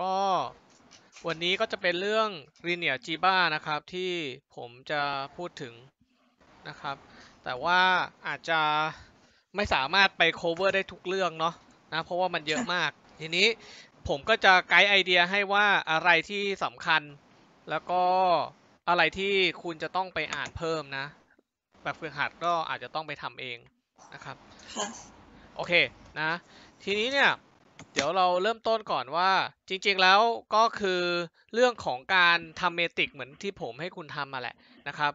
ก็วันนี้ก็จะเป็นเรื่องรีเนียจีบ้านะครับ ที่ผมจะพูดถึงนะครับ แต่ว่าอาจจะไม่สามารถไปโคเวอร์ได้ทุกเรื่องเนาะนะเพราะว่ามันเยอะมาก ทีนี้ผมก็จะไกด์ไอเดียให้ว่าอะไรที่สำคัญ แล้วก็อะไรที่คุณจะต้องไปอ่านเพิ่มนะ แบบฝึกหัดก็อาจจะต้องไปทำเองนะครับโอเคนะ ทีนี้เนี่ยเดี๋ยวเราเริ่มต้นก่อนว่าจริงๆแล้วก็คือเรื่องของการทำเมติกเหมือนที่ผมให้คุณทำมาแหละนะครับ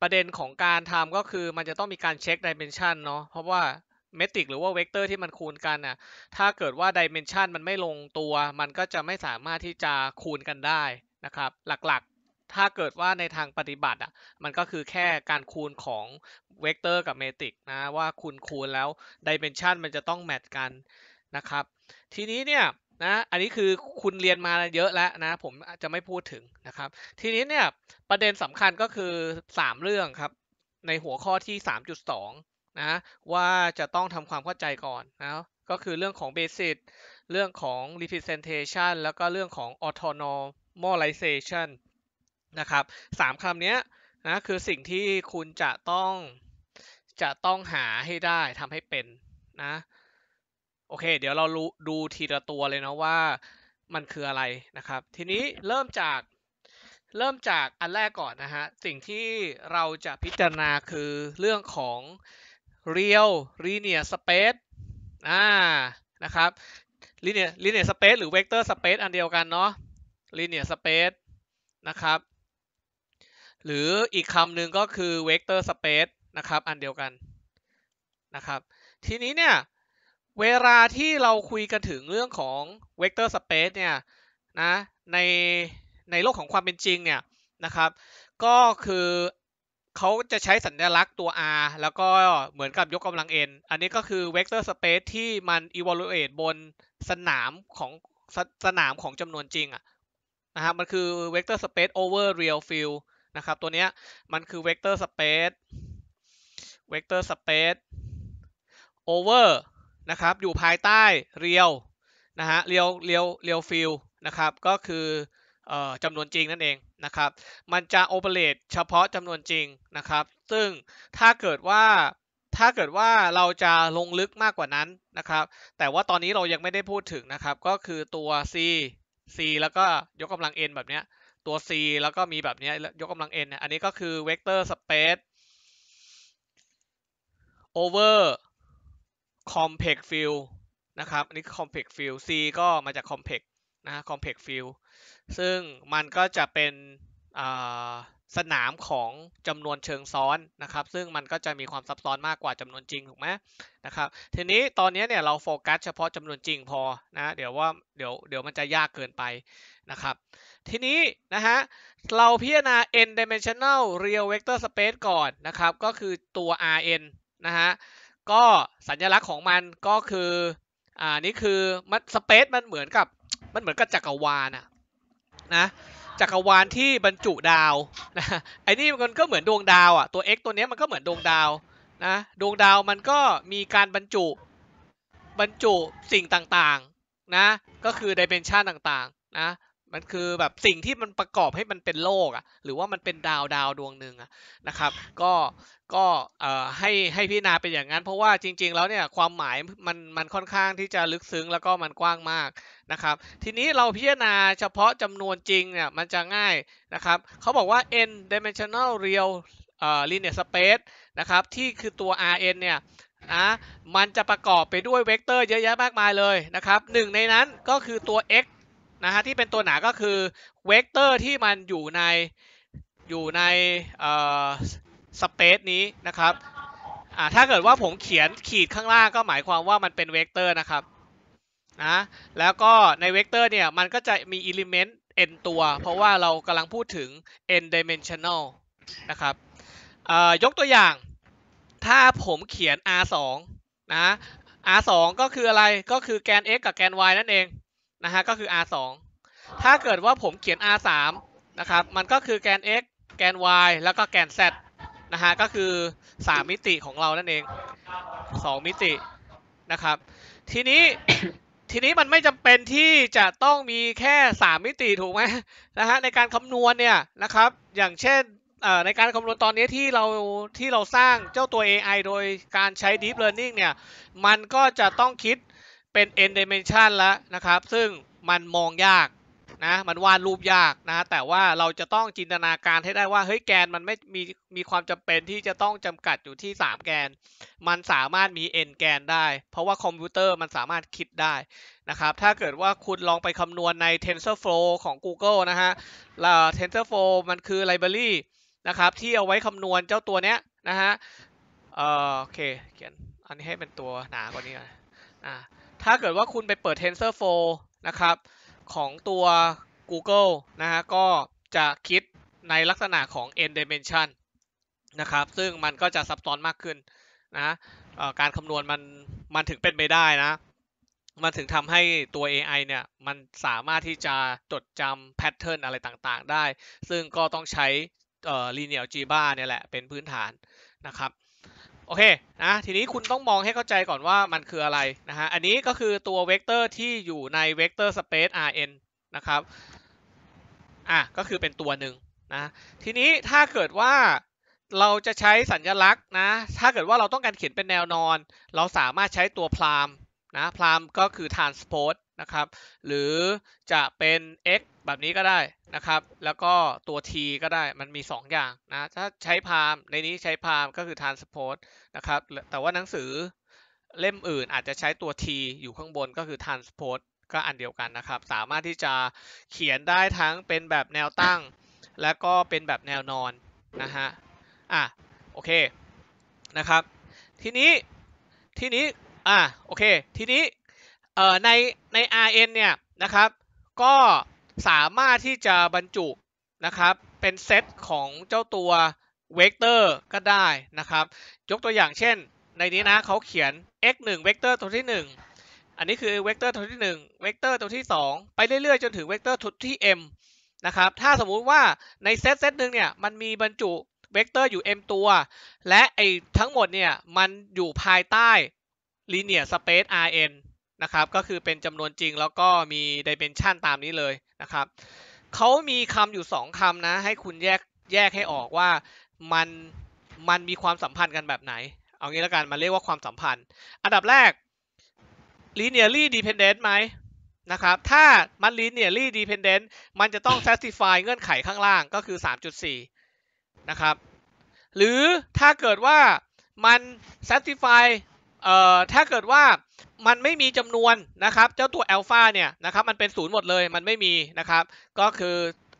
ประเด็นของการทำก็คือมันจะต้องมีการเช็คดิเมนชันเนาะเพราะว่าเมตริกหรือว่าเวกเตอร์ที่มันคูณกันน่ะถ้าเกิดว่าดิเมนชันมันไม่ลงตัว มันก็จะไม่สามารถที่จะคูณกันได้นะครับ หลักๆ ถ้าเกิดว่าในทางปฏิบัติอ่ะมันก็คือแค่การคูณของเวกเตอร์กับเมตริกนะ ว่าคูณคูณแล้วดิเมนชันมันจะต้องแมทกันนะครับทีนี้เนี่ยนะอันนี้คือคุณเรียนมาเยอะแล้วนะ ผมจะไม่พูดถึงนะครับ ทีนี้เนี่ยประเด็นสำคัญก็คือ 3 เรื่องครับในหัวข้อที่ 3.2นะว่าจะต้องทำความเข้าใจก่อนนะก็คือเรื่องของ Basic เรื่องของ Representation แล้วก็เรื่องของ Autonomization นะครับสามคำนี้นะคือสิ่งที่คุณจะต้องจะต้องหาให้ได้ทำให้เป็นนะโอเคเดี๋ยวเราดูทีละตัวเลยนะว่ามันคืออะไรนะครับทีนี้เริ่มจากเริ่มจากอันแรกก่อนนะฮะสิ่งที่เราจะพิจารณาคือเรื่องของ real linear space อ่านะครับ linear linear space หรือ vector space อันเดียวกันเนาะ linear space นะครับหรืออีกคำหนึ่งก็คือ vector space นะครับ อันเดียวกันนะครับ ทีนี้เนี่ยเวลาที่เราคุยกันถึงเรื่องของเวกเตอร์สเปซเนี่ยนะในในโลกของความเป็นจริงเนี่ยนะครับก็คือเขาจะใช้สัญลักษณ์ตัว r แล้วก็เหมือนกับยกกำลัง n อันนี้ก็คือเวกเตอร์สเปซที่มัน evaluate บนสนามของสสนามของจำนวนจริงอะนะครับมันคือเวกเตอร์สเปซ over real field นะครับตัวเนี้ยมันคือเวกเตอร์สเปซเวกเตอร์สเปซ over นะครับ อยู่ภายใต้เรียวนะฮะ เรียว เรียว เรียวฟิลนะครับ ก็คือจำนวนจริงนั่นเองนะครับ มันจะโอเปเรตเฉพาะจำนวนจริงนะครับ ซึ่งถ้าเกิดว่าถ้าเกิดว่าเราจะลงลึกมากกว่านั้นนะครับ แต่ว่าตอนนี้เรายังไม่ได้พูดถึงนะครับ ก็คือตัว c c แล้วก็ยกกำลัง n แบบเนี้ยตัว c แล้วก็มีแบบเนี้ยยกกำลัง n เนี่ยอันนี้ก็คือเวกเตอร์สเปซ over complex field นะครับ อันนี้ c o m p l ก x field C ก็มาจาก complex นะ c o m p l e ก field ซึ่งมันก็จะเป็นสนามของจำนวนเชิงซ้อนนะครับ ซึ่งมันก็จะมีความซับซ้อนมากกว่าจำนวนจริงถูกไหมนะครับ ทีนี้ตอนนี้เนี่ยเราโฟกัสเฉพาะจำนวนจริงพอนะเดี๋ยวว่าเดี๋ยวเดี๋ยวมันจะยากเกินไปนะครับ ทีนี้นะฮะเราพิจารณา n dimensional real vector space ก่อนนะครับ ก็คือตัว Rn นะฮะก็สัญลักษณ์ของมันก็คือ อ่านี่คือมันสเปซมันเหมือนกับมันเหมือนกับจักรวาลอะนะจักรวาลที่บรรจุดาวนะไอ้นี่มันก็เหมือนดวงดาวอ่ะตัว x ตัวนี้มันก็เหมือนดวงดาวนะดวงดาวมันก็มีการบรรจุบรรจุสิ่งต่างๆนะ ก็คือดิเมนชันต่างๆนะมันคือแบบสิ่งที่มันประกอบให้มันเป็นโลกอะ่ะหรือว่ามันเป็นดาวดาวดวงหนึ่งอะนะครับก็ก็เอ่อให้ให้พิจารณาเป็นอย่างนั้นเพราะว่าจริงๆแล้วเนี่ยความหมายมันมันค่อนข้างที่จะลึกซึ้งแล้วก็มันกว้างมากนะครับทีนี้เราพิจารณาเฉพาะจำนวนจริงเนี่ยมันจะง่ายนะครับเขาบอกว่า n dimensional real เอ่อ linear space นะครับที่คือตัว rn เนี่ยนะมันจะประกอบไปด้วยเวกเตอร์เยอะแยะมากมายเลยนะครับหนึ่งในนั้นก็คือตัว x นะฮะที่เป็นตัวหนาก็คือเวกเตอร์ที่มันอยู่ในอยู่ในสเปซนี้นะครับอ่าถ้าเกิดว่าผมเขียนขีดข้างล่างก็หมายความว่ามันเป็นเวกเตอร์นะครับนะแล้วก็ในเวกเตอร์เนี่ยมันก็จะมีอิเลเมนต์ n ตัวเพราะว่าเรากำลังพูดถึง n dimensional นะครับยกตัวอย่างถ้าผมเขียน r 2นะ r 2ก็คืออะไรก็คือแกน x กับแกน y นั่นเองนะฮะก็คือ r 2ถ้าเกิดว่าผมเขียน r 3นะครับมันก็คือแกน x แกน y แล้วก็แกน z นะฮะก็คือ 3 มิติของเรานั่นเอง 2 มิติ นะครับ ทีนี้ ทีนี้มันไม่จำเป็นที่จะต้องมีแค่ 3 มิติถูกไหมนะฮะในการคำนวณเนี่ยนะครับอย่างเช่นในการคำนวณตอนนี้ที่เราที่เราสร้างเจ้าตัว AI โดยการใช้ Deep Learning เนี่ย มันก็จะต้องคิดเป็น n dimension แล้วนะครับ ซึ่งมันมองยากนะ มันวาดรูปยากนะ แต่ว่าเราจะต้องจินตนาการให้ได้ว่า เฮ้ย แกนมันไม่มี มีความจำเป็นที่จะต้องจำกัดอยู่ที่ 3 แกน มันสามารถมี n แกนได้ เพราะว่าคอมพิวเตอร์มันสามารถคิดได้นะครับ ถ้าเกิดว่าคุณลองไปคำนวณใน TensorFlow ของ Google นะฮะ TensorFlow มันคือไลบรารีนะครับ ที่เอาไว้คำนวณเจ้าตัวเนี้ยนะฮะ เออโอเค เขียน อันนี้ให้เป็นตัวหนากว่านี้หน่อยอ่าถ้าเกิดว่าคุณไปเปิด TensorFlow นะครับ ของตัว Google นะฮะ ก็จะคิดในลักษณะของ n dimension นะครับ ซึ่งมันก็จะซับซ้อนมากขึ้นนะ การคำนวณมัน มันถึงเป็นไปได้นะ มันถึงทำให้ตัว AI เนี่ย มันสามารถที่จะจดจำแพทเทิร์นอะไรต่างๆ ได้ ซึ่งก็ต้องใช้ linear ลจ g บ b า a เนี่ยแหละเป็นพื้นฐานนะครับโอเค นะ ทีนี้คุณต้องมองให้เข้าใจก่อนว่า มัน คืออะไร นะฮะ อันนี้ก็คือตัวเวกเตอร์ ที่อยู่ใน เวกเตอร์ สเปซ Rn นะครับ อ่ะ ก็คือเป็นตัวหนึ่งนะ ทีนี้ ถ้าเกิดว่าเราจะใช้สัญลักษณ์ นะ ถ้าเกิดว่าเราต้องการเขียนเป็นแนวนอน เราสามารถใช้ตัวพรามนะพรามก็คือ transpose นะครับหรือจะเป็น x แบบนี้ก็ได้นะครับแล้วก็ตัว t ก็ได้มันมี 2 อย่างนะถ้าใช้พามในนี้ใช้พามก็คือ t r a n s p o r t นะครับแต่ว่าหนังสือเล่มอื่นอาจจะใช้ตัว t อยู่ข้างบนก็คือ t r a n s p o r t ก็อันเดียวกันนะครับ สามารถที่จะเขียนได้ทั้งเป็นแบบแนวตั้ง และก็เป็นแบบแนวนอนนะฮะอ่ะโอเคนะครับทีนี้ทีนี้อ่ะโอเคทีนี้อ่อในใน RN เนี่ยนะครับ ก็สามารถที่จะบรรจุนะครับเป็นเซตของเจ้าตัวเวกเตอร์ก็ได้นะครับยกตัวอย่างเช่น ในนี้นะเขาเขียน x 1เวกเตอร์ตัวที่ 1 อันนี้คือเวกเตอร์ตัวที่ 1 เวกเตอร์ตัวที่ 2 ไปเรื่อยๆจนถึงเวกเตอร์ทุดที่ m นะครับถ้าสมมุติว่าในเซตเซตหนึ่งเนี่ยมันมีบรรจุเวกเตอร์อยู่ m ตัว และไอ้ทั้งหมดเนี่ยมันอยู่ภายใต้ linear space Rn นะครับก็คือเป็นจำนวนจริงแล้วก็มีดิเมนชันตามนี้เลยนะครับเขามีคำอยู่ 2 คำนะ ให้คุณแยกแยกให้ออกว่ามันมันมีความสัมพันธ์กันแบบไหน เอางี้แล้วกันมาเรียกว่าความสัมพันธ์ อันดับแรก linearly dependent ไหมนะครับถ้ามัน linearly dependent มันจะต้อง satisfy เงื่อนไขข้างล่างก็คือ 3.4นะครับหรือถ้าเกิดว่ามัน satisfy เอ่อถ้าเกิดว่ามันไม่มีจำนวนนะครับ เจ้าตัวอัลฟาเนี่ยนะครับมันเป็นศูนย์หมดเลย มันไม่มีนะครับก็คือ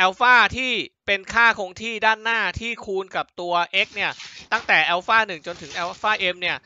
อัลฟาที่เป็นค่าคงที่ด้านหน้าที่คูณกับตัว x เนี่ยตั้งแต่อัลฟา1จนถึงอัลฟา m เนี่ย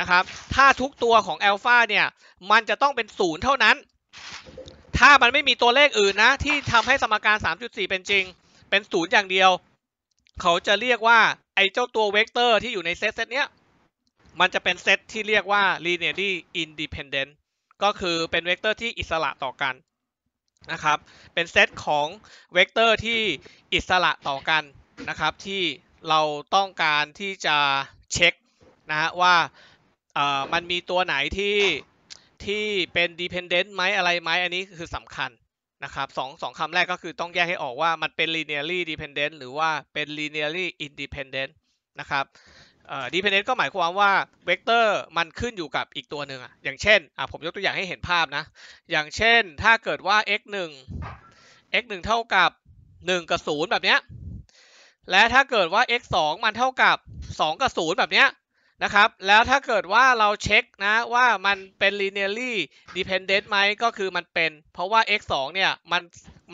นะครับถ้าทุกตัวของอัลฟาเนี่ยมันจะต้องเป็นศูนย์เท่านั้น ถ้ามันไม่มีตัวเลขอื่นนะที่ทำให้สมการ 3.4 เป็นจริง เป็นศูนย์อย่างเดียว เขาจะเรียกว่าไอ้เจ้าตัวเวกเตอร์ที่อยู่ในเซตเซตเนี้ยมันจะเป็นเซตที่เรียกว่า linearly independent ก็คือเป็นเวกเตอร์ที่อิสระต่อกันนะครับ เป็นเซตของเวกเตอร์ที่อิสระต่อกันนะครับที่เราต้องการที่จะเช็คนะฮะว่ามันมีตัวไหนที่ที่ เป็น dependent ไหมอะไรไหมอันนี้คือสำคัญนะครับสองสองคำแรกก็คือต้องแยกให้ออกว่ามันเป็น linearly dependent หรือว่าเป็น linearly independent นะครับดีพีเนนก็หมายความว่าเวกเตอร์มันขึ้นอยู่กับอีกตัวหนึ่งอะอย่างเช่นอ่ะผมยกตัวอย่างให้เห็นภาพนะ อย่างเช่น ถ้าเกิดว่า x 1 x 1เท่ากับ 1 กับ0แบบเนี้ยและถ้าเกิดว่า x 2มันเท่ากับ 2 กับ0แบบเนี้ยนะครับ แล้วถ้าเกิดว่าเราเช็คนะว่ามันเป็น linearly dependent ไหมก็คือมันเป็น เพราะว่า x 2เนี่ยมัน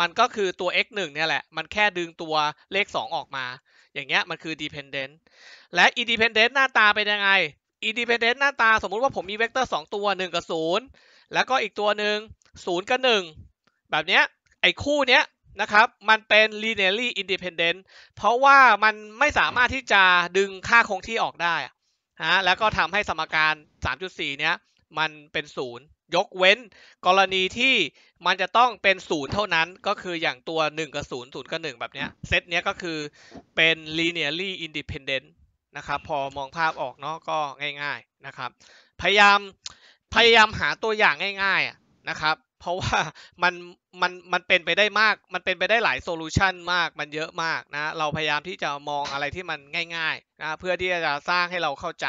มันก็คือตัว x 1เนี่ยแหละ มันแค่ดึงตัวเลข 2 ออกมาอย่างเงี้ยมันคือ dependent และ independent หน้าตาเป็นยังไง independent หน้าตาสมมุติว่าผมมีเวกเตอร์2ตัว 1 กับ 0 แล้วก็อีกตัวหนึ่ง0กับ 1 แบบเนี้ยไอ้คู่เนี้ยนะครับมันเป็น linearly independent เพราะว่ามันไม่สามารถที่จะดึงค่าคงที่ออกได้ฮะแล้วก็ทำให้สมการ 3.4เนี้ยมันเป็น 0ยกเว้น กรณีที่มันจะต้องเป็นศูนย์เท่านั้นก็คืออย่างตัว1กับ0ูนย์กับ1แบบเนี้ยเซตเนี้ยก็คือเป็น linearly independent นะครับ พอมองภาพออกเนาะก็ง่าย ๆนะครับ พยายามพยายามหาตัวอย่างง่ายๆนะครับ เพราะว่ามันมันมันเป็นไปได้มาก มันเป็นไปได้หลายโซลูชันมากมันเยอะมากนะเราพยายามที่จะมองอะไรที่มันง่ายๆนะเพื่อที่จะสร้างให้เราเข้าใจ